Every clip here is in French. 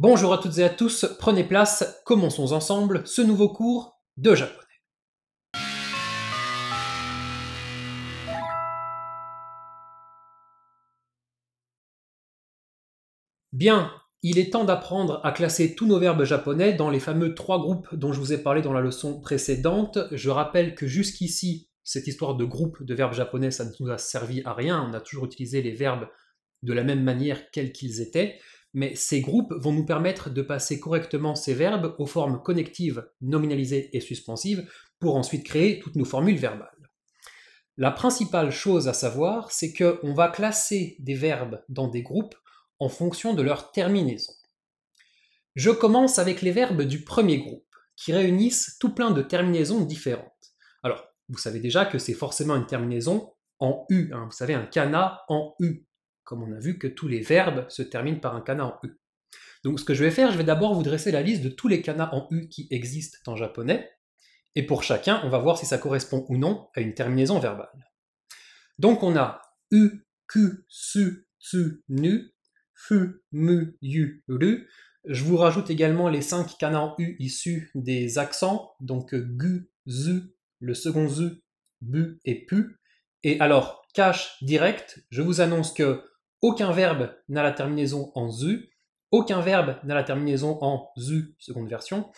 Bonjour à toutes et à tous, prenez place, commençons ensemble ce nouveau cours de japonais. Bien, il est temps d'apprendre à classer tous nos verbes japonais dans les fameux trois groupes dont je vous ai parlé dans la leçon précédente. Je rappelle que jusqu'ici, cette histoire de groupe de verbes japonais, ça ne nous a servi à rien, on a toujours utilisé les verbes de la même manière quels qu'ils étaient mais ces groupes vont nous permettre de passer correctement ces verbes aux formes connectives, nominalisées et suspensives pour ensuite créer toutes nos formules verbales. La principale chose à savoir, c'est qu'on va classer des verbes dans des groupes en fonction de leur terminaison. Je commence avec les verbes du premier groupe, qui réunissent tout plein de terminaisons différentes. Alors, vous savez déjà que c'est forcément une terminaison en U, hein. vous savez, un cana en U, comme on a vu que tous les verbes se terminent par un kana en U. Donc ce que je vais faire, je vais d'abord vous dresser la liste de tous les kana en U qui existent en japonais, et pour chacun, on va voir si ça correspond ou non à une terminaison verbale. Donc on a U, Q, Su, Tsu, Nu, Fu, Mu, Yu, Ru. Je vous rajoute également les cinq kana en U issus des accents, donc Gu, Zu, le second Zu, Bu et Pu. Et alors, cache direct, je vous annonce que aucun verbe n'a la terminaison en zu, aucun verbe n'a la terminaison en zu, seconde version,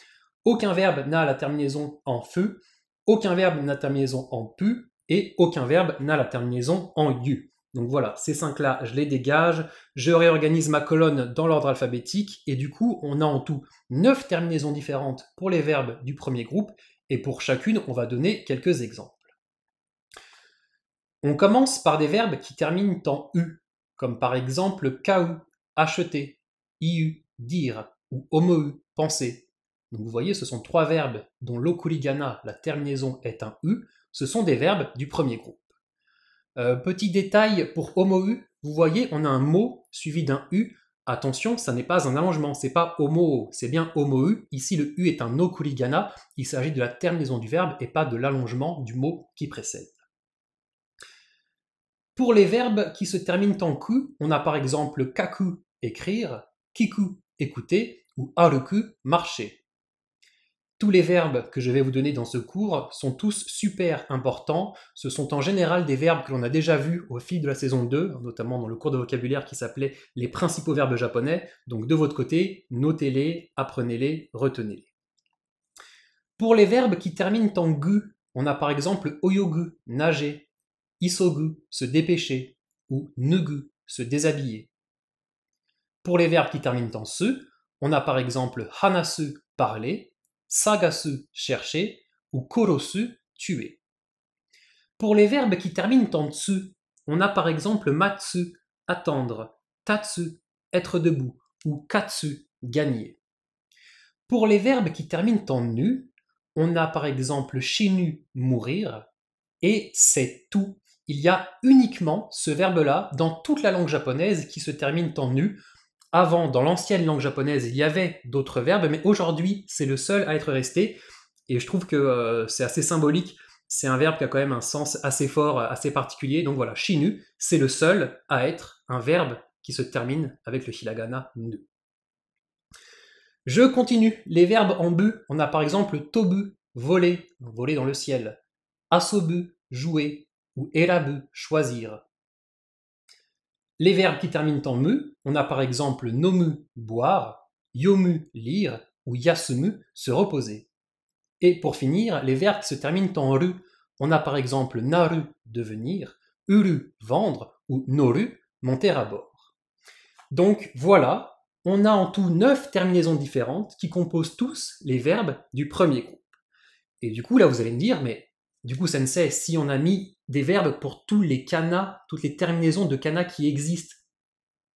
aucun verbe n'a la terminaison en feu, aucun verbe n'a la terminaison en pu, et aucun verbe n'a la terminaison en u. Donc voilà, ces cinq-là, je les dégage, je réorganise ma colonne dans l'ordre alphabétique, et du coup, on a en tout neuf terminaisons différentes pour les verbes du premier groupe, et pour chacune, on va donner quelques exemples. On commence par des verbes qui terminent en U, comme par exemple KU, acheter, IU, dire, ou homo penser. Donc vous voyez, ce sont trois verbes dont l'okurigana, la terminaison, est un U, ce sont des verbes du premier groupe. Euh, petit détail pour omou », vous voyez, on a un mot suivi d'un U. Attention, ça n'est pas un allongement, c'est pas homo, c'est bien homo Ici, le U est un okuligana, il s'agit de la terminaison du verbe et pas de l'allongement du mot qui précède. Pour les verbes qui se terminent en ku, on a par exemple kaku écrire, kiku écouter ou aruku, marcher. Tous les verbes que je vais vous donner dans ce cours sont tous super importants. Ce sont en général des verbes que l'on a déjà vus au fil de la saison 2, notamment dans le cours de vocabulaire qui s'appelait Les principaux verbes japonais. Donc de votre côté, notez-les, apprenez-les, retenez-les. Pour les verbes qui terminent en gu, on a par exemple oyogu, nager, isogu, se dépêcher, ou nugu, se déshabiller. Pour les verbes qui terminent en su, on a par exemple hanasu, parler, sagasu, chercher, ou korosu, tuer. Pour les verbes qui terminent en tsu, on a par exemple matsu, attendre, tatsu, être debout, ou katsu, gagner. Pour les verbes qui terminent en nu, on a par exemple shinu, mourir, et c'est tout il y a uniquement ce verbe-là dans toute la langue japonaise qui se termine en nu ». Avant, dans l'ancienne langue japonaise, il y avait d'autres verbes, mais aujourd'hui, c'est le seul à être resté. Et je trouve que euh, c'est assez symbolique. C'est un verbe qui a quand même un sens assez fort, assez particulier. Donc voilà, shinu, c'est le seul à être un verbe qui se termine avec le hiragana nu. Je continue. Les verbes en bu, on a par exemple tobu, voler, voler dans le ciel, asobu, jouer, ou erabu, choisir. Les verbes qui terminent en mu, on a par exemple nomu, boire, yomu, lire, ou yasumu, se reposer. Et pour finir, les verbes qui se terminent en ru, on a par exemple naru, devenir, uru, vendre, ou noru, monter à bord. Donc voilà, on a en tout neuf terminaisons différentes qui composent tous les verbes du premier groupe. Et du coup, là, vous allez me dire, mais du coup, sait si on a mis des verbes pour tous les kana, toutes les terminaisons de kana qui existent,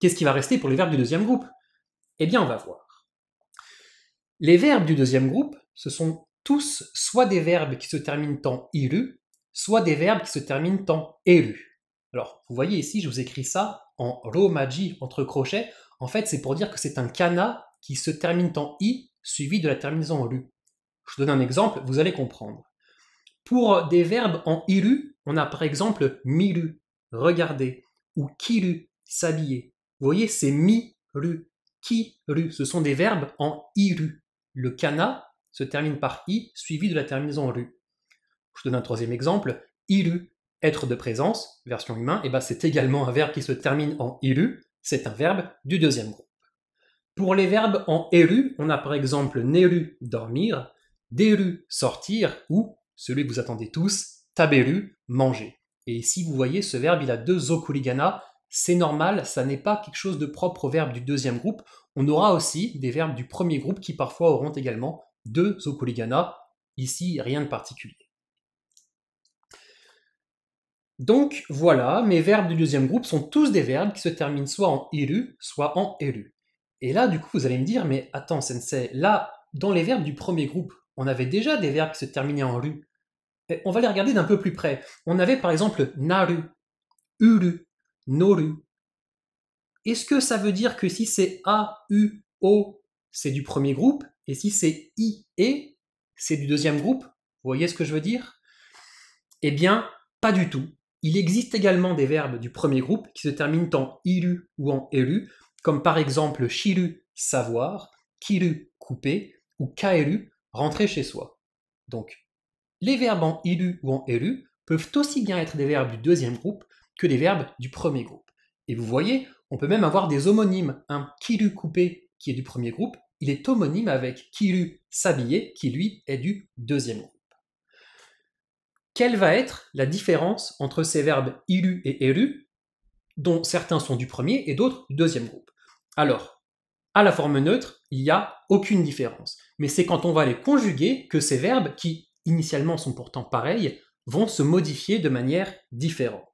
qu'est-ce qui va rester pour les verbes du deuxième groupe Eh bien, on va voir. Les verbes du deuxième groupe, ce sont tous soit des verbes qui se terminent en iru, soit des verbes qui se terminent en eru. Alors, vous voyez ici, je vous écris ça en romaji, entre crochets. En fait, c'est pour dire que c'est un kana qui se termine en i, suivi de la terminaison ru. Je vous donne un exemple, vous allez comprendre. Pour des verbes en iru, on a par exemple miru, regarder, ou kiru, s'habiller. Vous voyez, c'est miru, kiru. Ce sont des verbes en iru. Le kana se termine par i, suivi de la terminaison ru. Je donne un troisième exemple. Iru, être de présence, version humain, et eh ben c'est également un verbe qui se termine en iru. C'est un verbe du deuxième groupe. Pour les verbes en eru, on a par exemple neru, dormir, deru, sortir, ou celui que vous attendez tous, taberu, manger. Et si vous voyez, ce verbe, il a deux okuligana, c'est normal, ça n'est pas quelque chose de propre au verbe du deuxième groupe. On aura aussi des verbes du premier groupe qui parfois auront également deux okuligana, ici rien de particulier. Donc voilà, mes verbes du deuxième groupe sont tous des verbes qui se terminent soit en iru, soit en eru. Et là, du coup, vous allez me dire, mais attends, sensei, là, dans les verbes du premier groupe, on avait déjà des verbes qui se terminaient en ru. on va les regarder d'un peu plus près. On avait par exemple naru, uru, noru. Est-ce que ça veut dire que si c'est a, u, o, c'est du premier groupe, et si c'est i, e, c'est du deuxième groupe Vous voyez ce que je veux dire Eh bien, pas du tout. Il existe également des verbes du premier groupe qui se terminent en iru ou en eru, comme par exemple shiru, savoir, kiru, couper, ou kaeru, rentrer chez soi. Donc, les verbes en ilu ou en élu peuvent aussi bien être des verbes du deuxième groupe que des verbes du premier groupe. Et vous voyez, on peut même avoir des homonymes. Un kilu coupé qui est du premier groupe, il est homonyme avec kilu s'habiller qui lui est du deuxième groupe. Quelle va être la différence entre ces verbes ilu et élu, dont certains sont du premier et d'autres du deuxième groupe Alors, à la forme neutre, il n'y a aucune différence. Mais c'est quand on va les conjuguer que ces verbes, qui initialement sont pourtant pareils, vont se modifier de manière différente.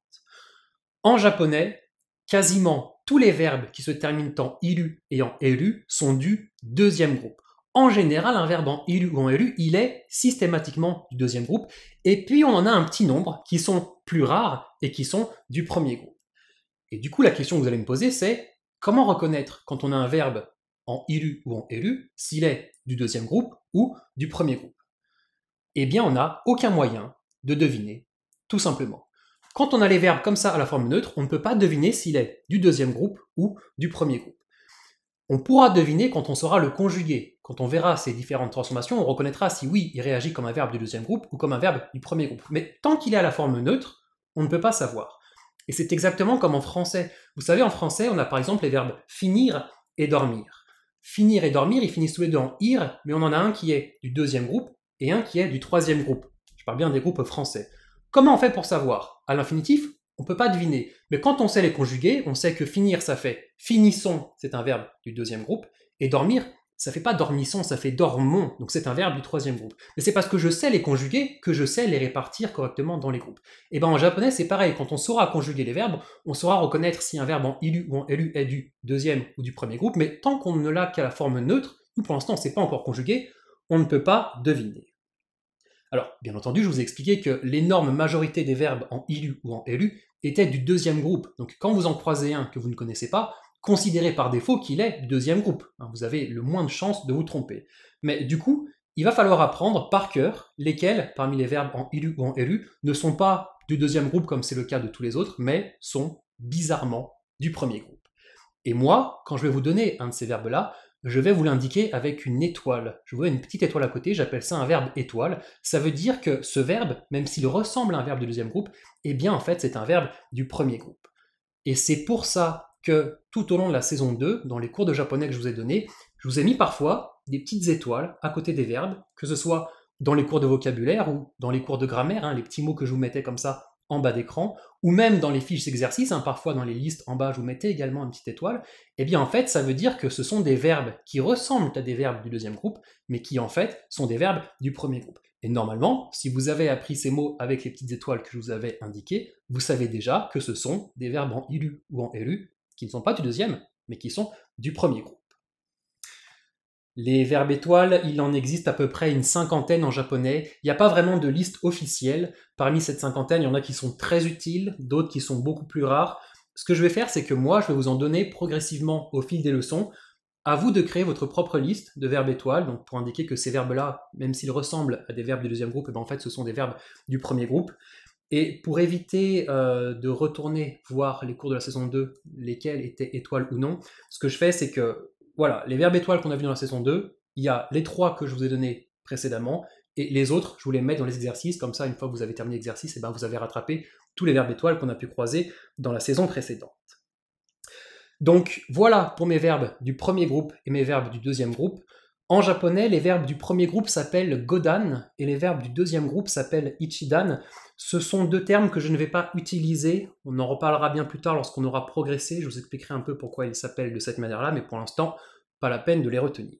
En japonais, quasiment tous les verbes qui se terminent en ilu » et en eru sont du deuxième groupe. En général, un verbe en ilu » ou en eru, il est systématiquement du deuxième groupe, et puis on en a un petit nombre qui sont plus rares et qui sont du premier groupe. Et du coup, la question que vous allez me poser, c'est Comment reconnaître quand on a un verbe en ilu ou en élu s'il est du deuxième groupe ou du premier groupe Eh bien, on n'a aucun moyen de deviner, tout simplement. Quand on a les verbes comme ça à la forme neutre, on ne peut pas deviner s'il est du deuxième groupe ou du premier groupe. On pourra deviner quand on saura le conjuguer. Quand on verra ces différentes transformations, on reconnaîtra si oui, il réagit comme un verbe du deuxième groupe ou comme un verbe du premier groupe. Mais tant qu'il est à la forme neutre, on ne peut pas savoir. Et c'est exactement comme en français. Vous savez, en français, on a par exemple les verbes finir et dormir. Finir et dormir, ils finissent tous les deux en ir, mais on en a un qui est du deuxième groupe et un qui est du troisième groupe. Je parle bien des groupes français. Comment on fait pour savoir À l'infinitif, on ne peut pas deviner. Mais quand on sait les conjuguer, on sait que finir, ça fait finissons, c'est un verbe du deuxième groupe, et dormir, ça fait pas dormisson, ça fait dormons. Donc c'est un verbe du troisième groupe. Mais c'est parce que je sais les conjuguer que je sais les répartir correctement dans les groupes. Et eh ben en japonais c'est pareil. Quand on saura conjuguer les verbes, on saura reconnaître si un verbe en ilu ou en elu est du deuxième ou du premier groupe. Mais tant qu'on ne l'a qu'à la forme neutre, ou pour l'instant c'est pas encore conjugué, on ne peut pas deviner. Alors, bien entendu, je vous ai expliqué que l'énorme majorité des verbes en ilu ou en élu étaient du deuxième groupe. Donc quand vous en croisez un que vous ne connaissez pas, considéré par défaut qu'il est deuxième groupe. Hein, vous avez le moins de chances de vous tromper. Mais du coup, il va falloir apprendre par cœur lesquels, parmi les verbes en ilu ou en élu, ne sont pas du deuxième groupe comme c'est le cas de tous les autres, mais sont bizarrement du premier groupe. Et moi, quand je vais vous donner un de ces verbes-là, je vais vous l'indiquer avec une étoile. Je vois une petite étoile à côté, j'appelle ça un verbe étoile. Ça veut dire que ce verbe, même s'il ressemble à un verbe du deuxième groupe, eh bien en fait c'est un verbe du premier groupe. Et c'est pour ça que tout au long de la saison 2, dans les cours de japonais que je vous ai donnés, je vous ai mis parfois des petites étoiles à côté des verbes, que ce soit dans les cours de vocabulaire ou dans les cours de grammaire, hein, les petits mots que je vous mettais comme ça en bas d'écran, ou même dans les fiches exercices, hein, parfois dans les listes en bas, je vous mettais également une petite étoile, eh bien en fait, ça veut dire que ce sont des verbes qui ressemblent à des verbes du deuxième groupe, mais qui en fait sont des verbes du premier groupe. Et normalement, si vous avez appris ces mots avec les petites étoiles que je vous avais indiquées, vous savez déjà que ce sont des verbes en ilu ou en élu, qui ne sont pas du deuxième, mais qui sont du premier groupe. Les verbes étoiles, il en existe à peu près une cinquantaine en japonais. Il n'y a pas vraiment de liste officielle. Parmi cette cinquantaine, il y en a qui sont très utiles, d'autres qui sont beaucoup plus rares. Ce que je vais faire, c'est que moi, je vais vous en donner progressivement au fil des leçons. À vous de créer votre propre liste de verbes étoiles, donc pour indiquer que ces verbes-là, même s'ils ressemblent à des verbes du deuxième groupe, eh ben, en fait, ce sont des verbes du premier groupe. Et pour éviter euh, de retourner voir les cours de la saison 2, lesquels étaient étoiles ou non, ce que je fais, c'est que, voilà, les verbes étoiles qu'on a vus dans la saison 2, il y a les trois que je vous ai donnés précédemment, et les autres, je vous les mets dans les exercices, comme ça, une fois que vous avez terminé l'exercice, et eh ben, vous avez rattrapé tous les verbes étoiles qu'on a pu croiser dans la saison précédente. Donc voilà pour mes verbes du premier groupe et mes verbes du deuxième groupe. En japonais, les verbes du premier groupe s'appellent godan et les verbes du deuxième groupe s'appellent ichidan. Ce sont deux termes que je ne vais pas utiliser. On en reparlera bien plus tard lorsqu'on aura progressé. Je vous expliquerai un peu pourquoi ils s'appellent de cette manière-là, mais pour l'instant, pas la peine de les retenir.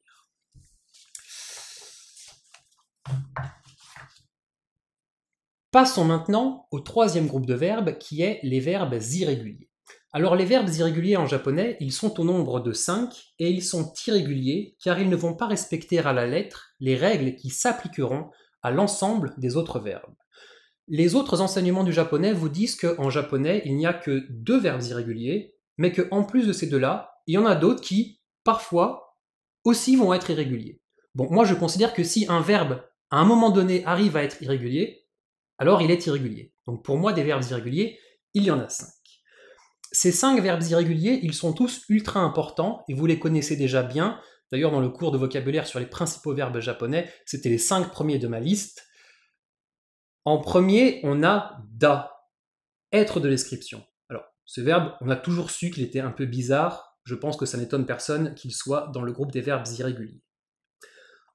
Passons maintenant au troisième groupe de verbes qui est les verbes irréguliers. Alors les verbes irréguliers en japonais, ils sont au nombre de 5 et ils sont irréguliers car ils ne vont pas respecter à la lettre les règles qui s'appliqueront à l'ensemble des autres verbes. Les autres enseignements du japonais vous disent qu'en japonais, il n'y a que deux verbes irréguliers, mais qu'en plus de ces deux-là, il y en a d'autres qui, parfois, aussi vont être irréguliers. Bon, moi je considère que si un verbe, à un moment donné, arrive à être irrégulier, alors il est irrégulier. Donc pour moi, des verbes irréguliers, il y en a cinq. Ces cinq verbes irréguliers, ils sont tous ultra importants et vous les connaissez déjà bien. D'ailleurs, dans le cours de vocabulaire sur les principaux verbes japonais, c'était les cinq premiers de ma liste. En premier, on a da, être de description. Alors, ce verbe, on a toujours su qu'il était un peu bizarre. Je pense que ça n'étonne personne qu'il soit dans le groupe des verbes irréguliers.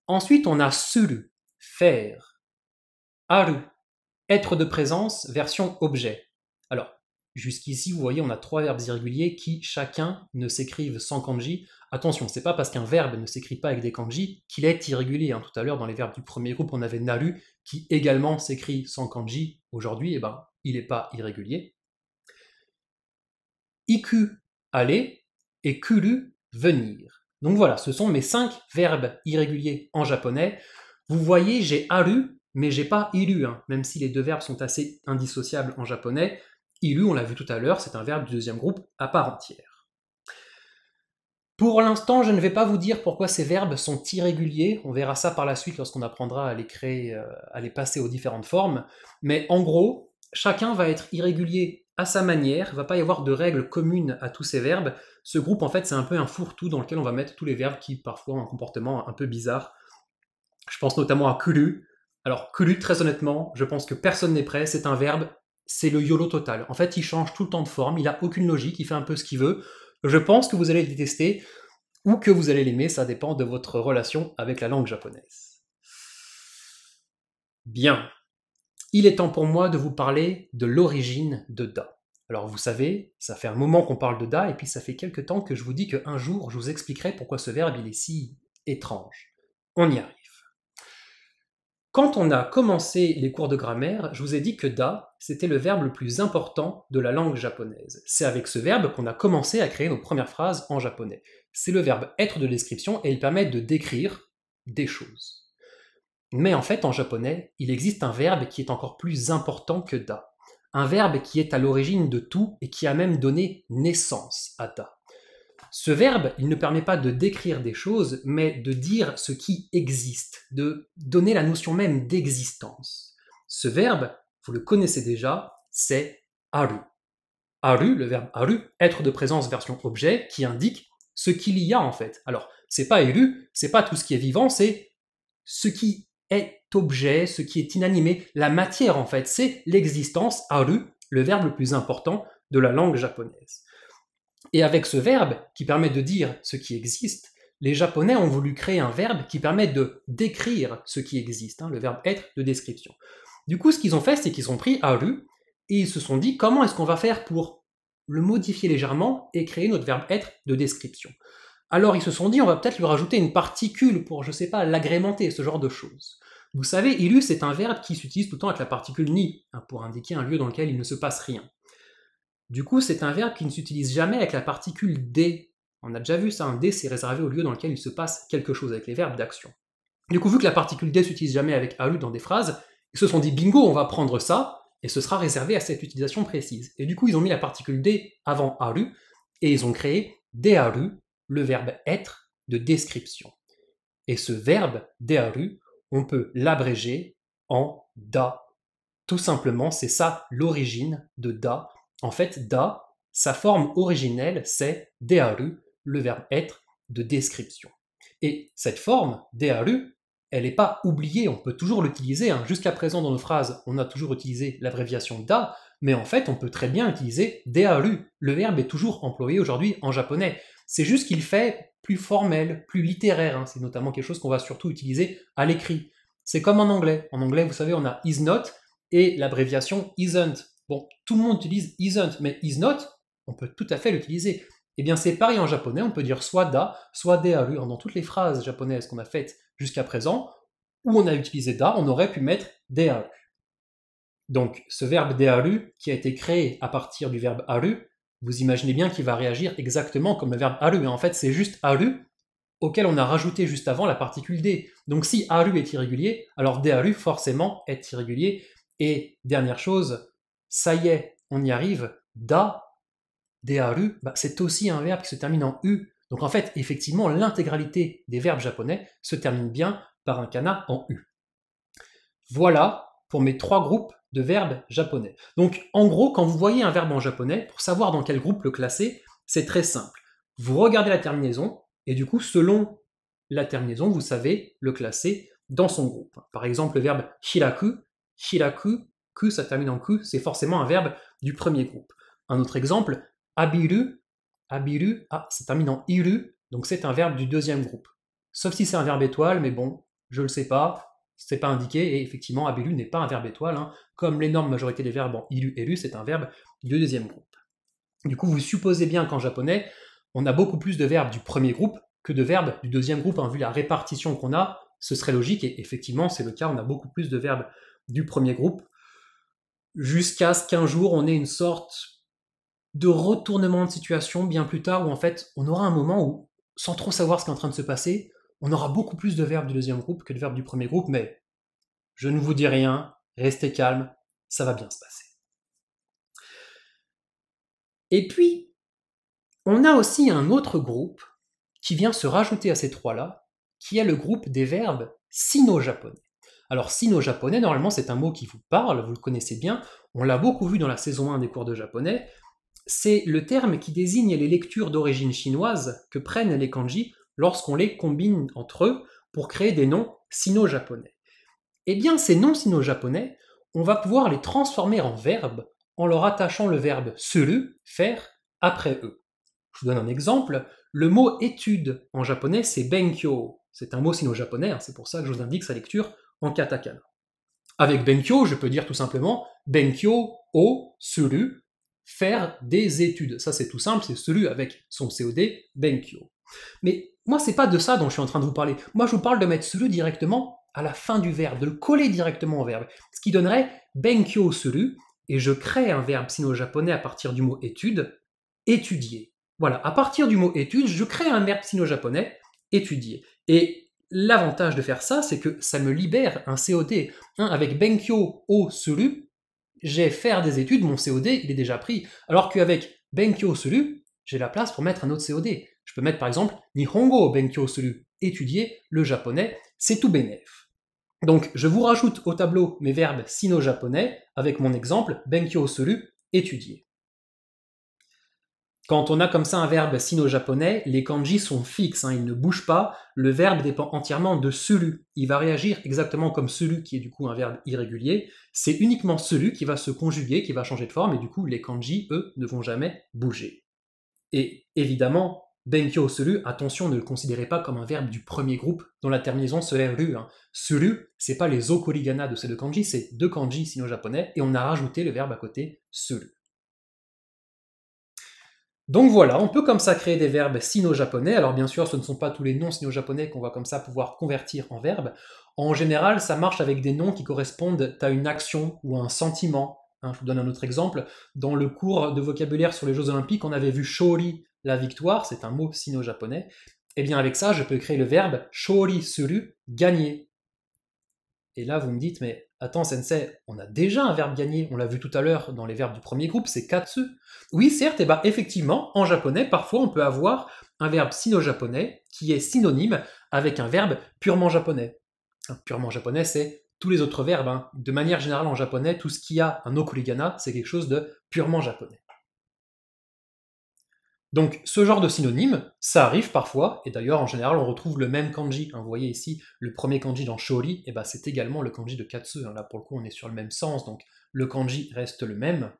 Ensuite, on a suru, faire. Aru, être de présence, version objet. Jusqu'ici, vous voyez, on a trois verbes irréguliers qui chacun ne s'écrivent sans kanji. Attention, c'est pas parce qu'un verbe ne s'écrit pas avec des kanji qu'il est irrégulier. Hein. Tout à l'heure, dans les verbes du premier groupe, on avait naru qui également s'écrit sans kanji. Aujourd'hui, eh ben, il n'est pas irrégulier. Iku, aller, et kuru, venir. Donc voilà, ce sont mes cinq verbes irréguliers en japonais. Vous voyez, j'ai aru, mais j'ai pas iru, hein, même si les deux verbes sont assez indissociables en japonais on l'a vu tout à l'heure, c'est un verbe du deuxième groupe à part entière. Pour l'instant, je ne vais pas vous dire pourquoi ces verbes sont irréguliers, on verra ça par la suite lorsqu'on apprendra à les créer, euh, à les passer aux différentes formes, mais en gros, chacun va être irrégulier à sa manière, il va pas y avoir de règles communes à tous ces verbes. Ce groupe, en fait, c'est un peu un fourre-tout dans lequel on va mettre tous les verbes qui parfois ont un comportement un peu bizarre. Je pense notamment à culu ». Alors, culu », très honnêtement, je pense que personne n'est prêt, c'est un verbe, c'est le YOLO total. En fait, il change tout le temps de forme, il n'a aucune logique, il fait un peu ce qu'il veut. Je pense que vous allez le détester ou que vous allez l'aimer, ça dépend de votre relation avec la langue japonaise. Bien. Il est temps pour moi de vous parler de l'origine de Da. Alors vous savez, ça fait un moment qu'on parle de Da, et puis ça fait quelques temps que je vous dis qu'un jour, je vous expliquerai pourquoi ce verbe il est si étrange. On y arrive. Quand on a commencé les cours de grammaire, je vous ai dit que da, c'était le verbe le plus important de la langue japonaise. C'est avec ce verbe qu'on a commencé à créer nos premières phrases en japonais. C'est le verbe être de description et il permet de décrire des choses. Mais en fait, en japonais, il existe un verbe qui est encore plus important que da. Un verbe qui est à l'origine de tout et qui a même donné naissance à da. Ce verbe, il ne permet pas de décrire des choses, mais de dire ce qui existe, de donner la notion même d'existence. Ce verbe, vous le connaissez déjà, c'est aru. Aru, le verbe aru, être de présence version objet, qui indique ce qu'il y a en fait. Alors, c'est pas élu, c'est pas tout ce qui est vivant, c'est ce qui est objet, ce qui est inanimé, la matière en fait, c'est l'existence, aru, le verbe le plus important de la langue japonaise. Et avec ce verbe qui permet de dire ce qui existe, les Japonais ont voulu créer un verbe qui permet de décrire ce qui existe, hein, le verbe être de description. Du coup, ce qu'ils ont fait, c'est qu'ils ont pris aru et ils se sont dit comment est-ce qu'on va faire pour le modifier légèrement et créer notre verbe être de description. Alors ils se sont dit on va peut-être lui rajouter une particule pour, je sais pas, l'agrémenter, ce genre de choses. Vous savez, ilu, c'est un verbe qui s'utilise tout le temps avec la particule ni, hein, pour indiquer un lieu dans lequel il ne se passe rien. Du coup, c'est un verbe qui ne s'utilise jamais avec la particule des. On a déjà vu ça, un dé, c'est réservé au lieu dans lequel il se passe quelque chose avec les verbes d'action. Du coup, vu que la particule des s'utilise jamais avec alu dans des phrases, ils se sont dit bingo, on va prendre ça, et ce sera réservé à cette utilisation précise. Et du coup, ils ont mis la particule D avant alu, et ils ont créé alu, le verbe être de description. Et ce verbe dearu, on peut l'abréger en da. Tout simplement, c'est ça l'origine de da, en fait, da, sa forme originelle, c'est dearu, le verbe être de description. Et cette forme, dearu, elle n'est pas oubliée, on peut toujours l'utiliser. Hein. Jusqu'à présent, dans nos phrases, on a toujours utilisé l'abréviation da, mais en fait, on peut très bien utiliser dearu. Le verbe est toujours employé aujourd'hui en japonais. C'est juste qu'il fait plus formel, plus littéraire. Hein. C'est notamment quelque chose qu'on va surtout utiliser à l'écrit. C'est comme en anglais. En anglais, vous savez, on a is not et l'abréviation isn't. Bon, tout le monde utilise isn't, mais is not, on peut tout à fait l'utiliser. Eh bien, c'est pareil en japonais, on peut dire soit da, soit dearu. Hein, dans toutes les phrases japonaises qu'on a faites jusqu'à présent, où on a utilisé da, on aurait pu mettre dearu. Donc, ce verbe dearu, qui a été créé à partir du verbe aru, vous imaginez bien qu'il va réagir exactement comme le verbe aru. Et hein. en fait, c'est juste aru auquel on a rajouté juste avant la particule de ». Donc, si aru est irrégulier, alors dearu forcément est irrégulier. Et dernière chose, ça y est, on y arrive, da, dearu, bah, c'est aussi un verbe qui se termine en u. Donc en fait, effectivement, l'intégralité des verbes japonais se termine bien par un kana en u. Voilà pour mes trois groupes de verbes japonais. Donc en gros, quand vous voyez un verbe en japonais, pour savoir dans quel groupe le classer, c'est très simple. Vous regardez la terminaison, et du coup, selon la terminaison, vous savez le classer dans son groupe. Par exemple, le verbe hiraku ça termine en ku, c'est forcément un verbe du premier groupe. Un autre exemple, abiru, abiru, ah, ça termine en iru, donc c'est un verbe du deuxième groupe. Sauf si c'est un verbe étoile, mais bon, je le sais pas, c'est pas indiqué, et effectivement, abiru n'est pas un verbe étoile, hein. comme l'énorme majorité des verbes en iru, lu, c'est un verbe du deuxième groupe. Du coup, vous supposez bien qu'en japonais, on a beaucoup plus de verbes du premier groupe que de verbes du deuxième groupe, hein. vu la répartition qu'on a, ce serait logique, et effectivement, c'est le cas, on a beaucoup plus de verbes du premier groupe jusqu'à ce qu'un jour on ait une sorte de retournement de situation bien plus tard où en fait on aura un moment où sans trop savoir ce qui est en train de se passer, on aura beaucoup plus de verbes du deuxième groupe que de verbes du premier groupe, mais je ne vous dis rien, restez calme, ça va bien se passer. Et puis, on a aussi un autre groupe qui vient se rajouter à ces trois-là, qui est le groupe des verbes sino-japonais. Alors sino-japonais, normalement c'est un mot qui vous parle, vous le connaissez bien, on l'a beaucoup vu dans la saison 1 des cours de japonais, c'est le terme qui désigne les lectures d'origine chinoise que prennent les kanji lorsqu'on les combine entre eux pour créer des noms sino-japonais. Eh bien, ces noms sino-japonais, on va pouvoir les transformer en verbes en leur attachant le verbe suru, faire, après eux. Je vous donne un exemple. Le mot étude en japonais, c'est benkyo. C'est un mot sino-japonais, hein. c'est pour ça que je vous indique sa lecture en katakana. Avec Benkyo, je peux dire tout simplement Benkyo o suru, faire des études. Ça c'est tout simple, c'est suru avec son COD, Benkyo. Mais moi c'est pas de ça dont je suis en train de vous parler. Moi je vous parle de mettre suru directement à la fin du verbe, de le coller directement au verbe, ce qui donnerait Benkyo suru, et je crée un verbe sino-japonais à partir du mot étude, étudier. Voilà, à partir du mot étude, je crée un verbe sino-japonais, étudier. Et L'avantage de faire ça, c'est que ça me libère un COD. avec Benkyo o solu, j'ai faire des études, mon COD, il est déjà pris. Alors qu'avec Benkyo solu, j'ai la place pour mettre un autre COD. Je peux mettre par exemple Nihongo Benkyo solu. étudier le japonais, c'est tout bénef. Donc je vous rajoute au tableau mes verbes sino-japonais avec mon exemple Benkyo solu, étudier. Quand on a comme ça un verbe sino-japonais, les kanji sont fixes, hein, ils ne bougent pas. Le verbe dépend entièrement de celui. Il va réagir exactement comme celui qui est du coup un verbe irrégulier. C'est uniquement celui qui va se conjuguer, qui va changer de forme, et du coup les kanji, eux, ne vont jamais bouger. Et évidemment, Benkyo Sulu, attention, ne le considérez pas comme un verbe du premier groupe dont la terminaison serait ru. Hein. ce c'est pas les okurigana de ces deux kanji, c'est deux kanji sino-japonais, et on a rajouté le verbe à côté celui. Donc voilà, on peut comme ça créer des verbes sino-japonais. Alors bien sûr, ce ne sont pas tous les noms sino-japonais qu'on va comme ça pouvoir convertir en verbes. En général, ça marche avec des noms qui correspondent à une action ou à un sentiment. Hein. je vous donne un autre exemple. Dans le cours de vocabulaire sur les Jeux Olympiques, on avait vu shori, la victoire, c'est un mot sino-japonais. Et eh bien avec ça, je peux créer le verbe shori suru, gagner. Et là, vous me dites, mais attends, Sensei, on a déjà un verbe gagné, on l'a vu tout à l'heure dans les verbes du premier groupe, c'est katsu. Oui, certes, et eh bah ben, effectivement, en japonais, parfois on peut avoir un verbe sino-japonais qui est synonyme avec un verbe purement japonais. Hein, purement japonais, c'est tous les autres verbes. Hein. De manière générale, en japonais, tout ce qui a un okurigana, c'est quelque chose de purement japonais. Donc ce genre de synonyme, ça arrive parfois, et d'ailleurs en général on retrouve le même kanji. Hein, vous voyez ici, le premier kanji dans Shori, et ben, c'est également le kanji de Katsu. Hein, là pour le coup on est sur le même sens, donc le kanji reste le même.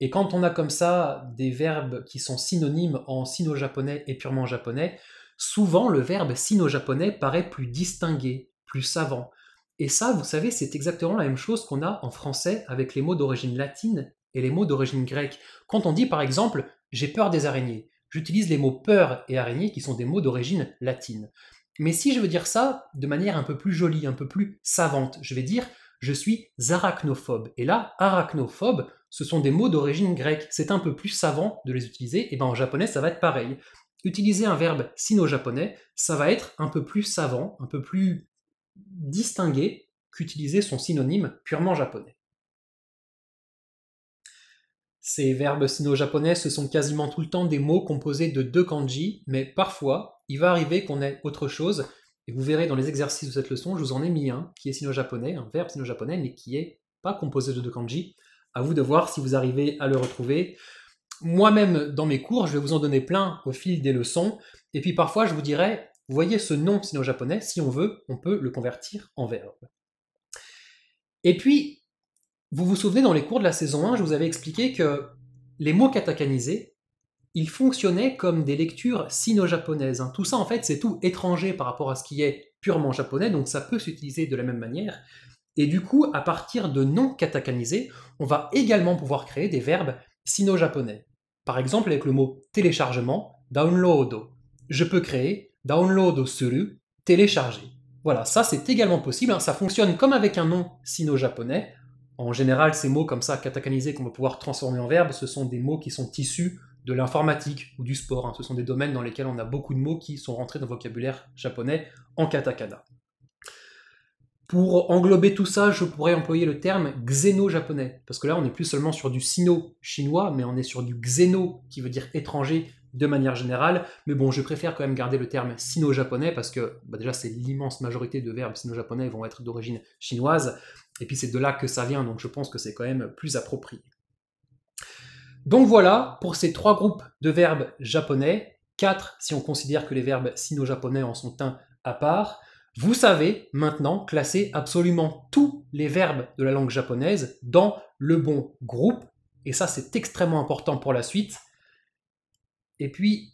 Et quand on a comme ça des verbes qui sont synonymes en sino-japonais et purement japonais, souvent le verbe sino-japonais paraît plus distingué, plus savant. Et ça, vous savez, c'est exactement la même chose qu'on a en français avec les mots d'origine latine et les mots d'origine grecque. Quand on dit par exemple j'ai peur des araignées, j'utilise les mots peur et araignée qui sont des mots d'origine latine. Mais si je veux dire ça de manière un peu plus jolie, un peu plus savante, je vais dire je suis arachnophobe. Et là, arachnophobe, ce sont des mots d'origine grecque. C'est un peu plus savant de les utiliser. Et ben en japonais, ça va être pareil. Utiliser un verbe sino-japonais, ça va être un peu plus savant, un peu plus distingué qu'utiliser son synonyme purement japonais. Ces verbes sino-japonais, ce sont quasiment tout le temps des mots composés de deux kanji, mais parfois, il va arriver qu'on ait autre chose, et vous verrez dans les exercices de cette leçon, je vous en ai mis un qui est sino-japonais, un verbe sino-japonais, mais qui est pas composé de deux kanji. À vous de voir si vous arrivez à le retrouver. Moi-même, dans mes cours, je vais vous en donner plein au fil des leçons, et puis parfois, je vous dirai, vous voyez ce nom sino-japonais, si on veut, on peut le convertir en verbe. Et puis, vous vous souvenez, dans les cours de la saison 1, je vous avais expliqué que les mots katakanisés, ils fonctionnaient comme des lectures sino-japonaises. Hein. Tout ça, en fait, c'est tout étranger par rapport à ce qui est purement japonais, donc ça peut s'utiliser de la même manière. Et du coup, à partir de noms katakanisés, on va également pouvoir créer des verbes sino-japonais. Par exemple, avec le mot téléchargement, download. Je peux créer download suru, télécharger. Voilà, ça c'est également possible, hein. ça fonctionne comme avec un nom sino-japonais, en général, ces mots comme ça, katakanisés qu'on va pouvoir transformer en verbe, ce sont des mots qui sont issus de l'informatique ou du sport. Hein. Ce sont des domaines dans lesquels on a beaucoup de mots qui sont rentrés dans le vocabulaire japonais en katakana. Pour englober tout ça, je pourrais employer le terme xéno-japonais, parce que là, on n'est plus seulement sur du sino chinois, mais on est sur du xéno, qui veut dire étranger, de manière générale, mais bon, je préfère quand même garder le terme sino-japonais parce que bah, déjà, c'est l'immense majorité de verbes sino-japonais vont être d'origine chinoise, et puis c'est de là que ça vient, donc je pense que c'est quand même plus approprié. Donc voilà pour ces trois groupes de verbes japonais, quatre si on considère que les verbes sino-japonais en sont un à part. Vous savez maintenant classer absolument tous les verbes de la langue japonaise dans le bon groupe, et ça c'est extrêmement important pour la suite et puis,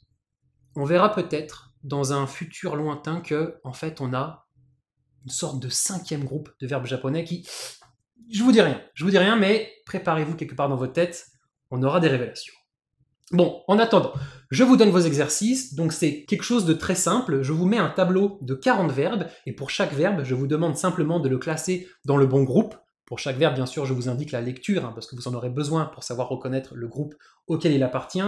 on verra peut-être dans un futur lointain que, en fait, on a une sorte de cinquième groupe de verbes japonais qui... Je vous dis rien, je vous dis rien, mais préparez-vous quelque part dans votre tête, on aura des révélations. Bon, en attendant, je vous donne vos exercices, donc c'est quelque chose de très simple, je vous mets un tableau de 40 verbes, et pour chaque verbe, je vous demande simplement de le classer dans le bon groupe. Pour chaque verbe, bien sûr, je vous indique la lecture, hein, parce que vous en aurez besoin pour savoir reconnaître le groupe auquel il appartient.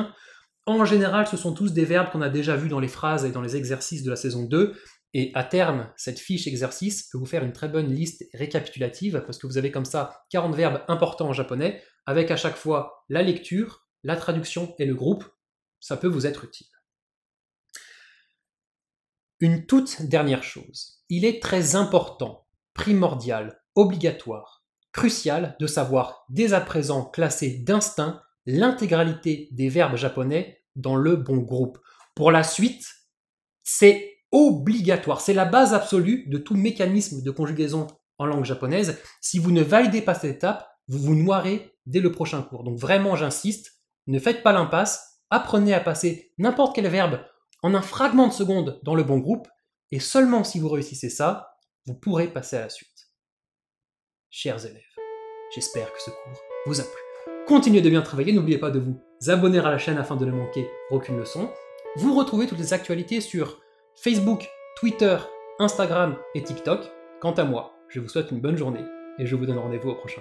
En général, ce sont tous des verbes qu'on a déjà vus dans les phrases et dans les exercices de la saison 2. Et à terme, cette fiche exercice peut vous faire une très bonne liste récapitulative parce que vous avez comme ça 40 verbes importants en japonais avec à chaque fois la lecture, la traduction et le groupe. Ça peut vous être utile. Une toute dernière chose. Il est très important, primordial, obligatoire, crucial de savoir dès à présent classer d'instinct l'intégralité des verbes japonais dans le bon groupe. Pour la suite, c'est obligatoire, c'est la base absolue de tout mécanisme de conjugaison en langue japonaise. Si vous ne validez pas cette étape, vous vous noirez dès le prochain cours. Donc vraiment, j'insiste, ne faites pas l'impasse, apprenez à passer n'importe quel verbe en un fragment de seconde dans le bon groupe, et seulement si vous réussissez ça, vous pourrez passer à la suite. Chers élèves, j'espère que ce cours vous a plu. Continuez de bien travailler, n'oubliez pas de vous abonner à la chaîne afin de ne manquer aucune leçon. Vous retrouvez toutes les actualités sur Facebook, Twitter, Instagram et TikTok. Quant à moi, je vous souhaite une bonne journée et je vous donne rendez-vous au prochain